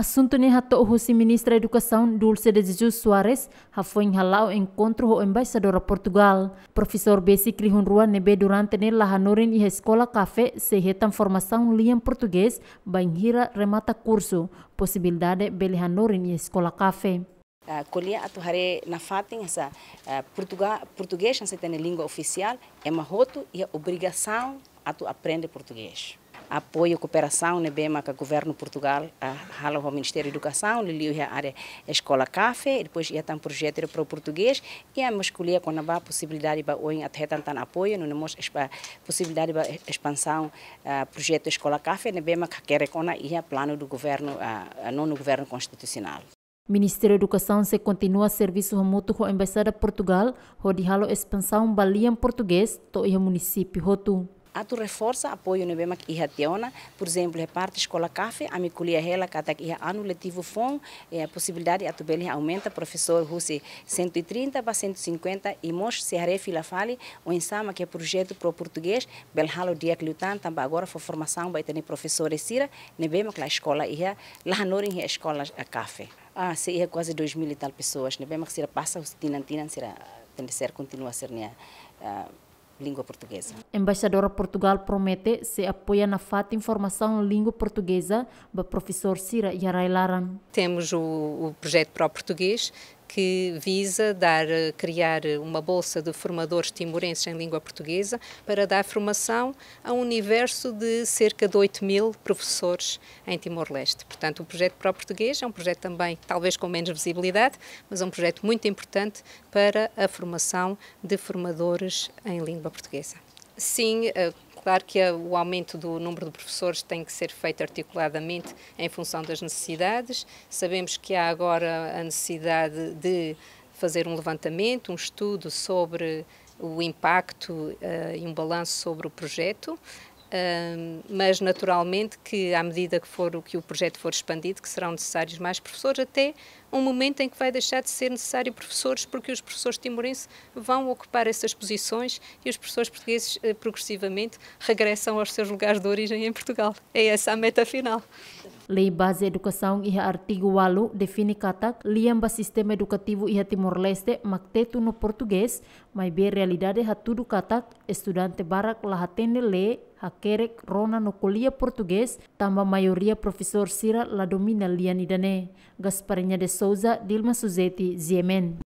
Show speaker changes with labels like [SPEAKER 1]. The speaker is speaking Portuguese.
[SPEAKER 1] Assunto ni hato husi ministra Educação Dulce de Jesus Soares foi halau encontro ho embaixadora Portugal. Professor Bessi Crihunrua nebe durante ne lahanurin iha escola café se formação liam português banhira remata curso. Possibilidade belihanurin iha escola café. Uh,
[SPEAKER 2] ah, kolia atu hare na fatin essa uh, ah, portuga, português, se tem língua oficial, é uma roto e a obrigação atu aprende português apoio e cooperação né, bem com o governo de Portugal, a o Ministério da Educação, lhe a área escola café, depois ia ter um projeto para o português e a escolher quando possibilidade de hoje até tanto apoio, não temos possibilidade ah, de expansão do projeto escola café, né, bem que quer o plano do governo, uh, não no governo constitucional.
[SPEAKER 1] Ministério da Educação se continua serviço remoto com a Embaixada Portugal, onde halo expansão balian português, to município Rotu
[SPEAKER 2] a tu reforça apoio no bem que tiona, por exemplo, reparte escola café, a me colher ela cada que ano letivo fom, a possibilidade a tu bem aumenta professor Rússia 130 para 150 e mos se a refila fale o ensama que é projeto pro português, bel halo dia que lutan também agora foi formação vai ter professores sira, ne bem que a escola ia lá norin a escola a café. Ah, se ia é quase 2 mil e tal pessoas, ne bem que se passa os tinan tinan será tem de ser continua a ser né. Uh, língua portuguesa.
[SPEAKER 1] embaixadora Portugal promete se apoia na FAT Informação Língua Portuguesa do professor Cira Yarailaran.
[SPEAKER 3] Temos o, o projeto para o português, que visa dar, eh, criar eh, uma bolsa de formadores timorenses em língua portuguesa para dar formação a um universo de cerca de 8 mil professores em Timor-Leste. Portanto, o projeto para o português é um projeto também, talvez com menos visibilidade, mas é um projeto muito importante para a formação de formadores em língua portuguesa. Sim, eh, Claro que o aumento do número de professores tem que ser feito articuladamente em função das necessidades. Sabemos que há agora a necessidade de fazer um levantamento, um estudo sobre o impacto uh, e um balanço sobre o projeto mas naturalmente que à medida que for o que o projeto for expandido que serão necessários mais professores até um momento em que vai deixar de ser necessário professores porque os professores timorenses vão ocupar essas posições e os professores portugueses eh, progressivamente regressam aos seus lugares de origem em Portugal é essa a meta final
[SPEAKER 1] Lei base educação e iha artigo Walu define katak liamba sistema edukativu iha Timor-Leste maktetu no português, mai be realidade hatudu katak estudante barak lahatene le hakerek rona no kuliah português, tamba mayoria Profesor sira la domina lianidane. Gasparinha de Souza, Dilma Suzeti, Ziemen.